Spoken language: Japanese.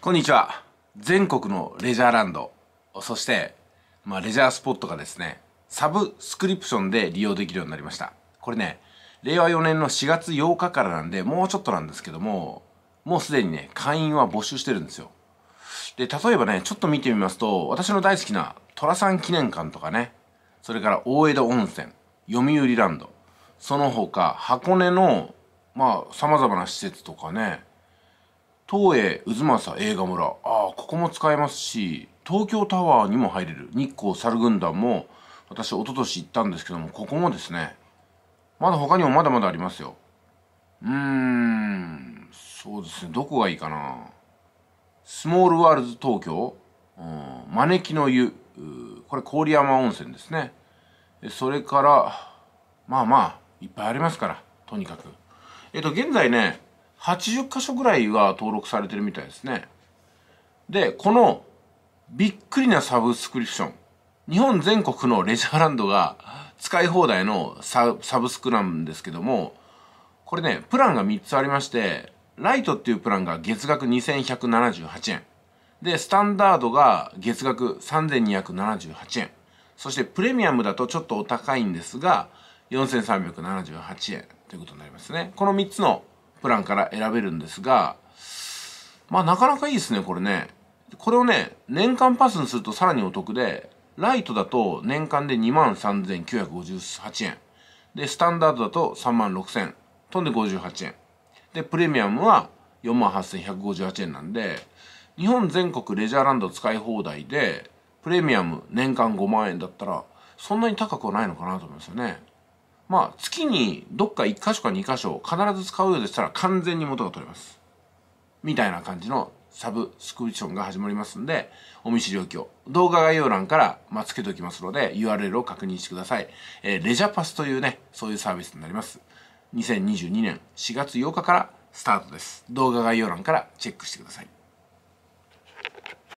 こんにちは全国のレジャーランドそして、まあ、レジャースポットがですねサブスクリプションで利用できるようになりましたこれね令和4年の4月8日からなんでもうちょっとなんですけどももうすでにね会員は募集してるんですよで例えばねちょっと見てみますと私の大好きな寅さん記念館とかねそれから大江戸温泉読売ランドその他箱根のまあさまざまな施設とかね東映渦政映画村ああここも使えますし東京タワーにも入れる日光猿軍団も私一昨年行ったんですけどもここもですねまだ他にもまだまだありますようーんそうですねどこがいいかなスモールワールズ東京、うん、招きの湯これ郡山温泉ですねそれからまあまあいっぱいありますからとにかくえっと現在ね80箇所ぐらいが登録されてるみたいですねでこのびっくりなサブスクリプション日本全国のレジャーランドが 使い放題のサブスクなんですけどもこれねプランが3つありましてライトっていうプランが月額2178円でスタンダードが月額3278円そしてプレミアムだとちょっとお高いんですが4378円ということになりますねこの3つのプランから選べるんですが、まあなかなかいいですね、これね。これをね、年間パスにするとさらにお得で、ライトだと年間で23,958円。で、スタンダードだと36,000とんで58円。で、プレミアムは48,158円なんで、日本全国レジャーランド使い放題で、プレミアム年間5万円だったら、そんなに高くはないのかなと思いますよね。まあ、月にどっか1箇所か2箇所必ず使うようでしたら完全に元が取れます。みたいな感じのサブスクリプションが始まりますんで、お見知りおきを。動画概要欄から、まあ、つけておきますので、URL を確認してください。えー、レジャパスというね、そういうサービスになります。2022年4月8日からスタートです。動画概要欄からチェックしてください。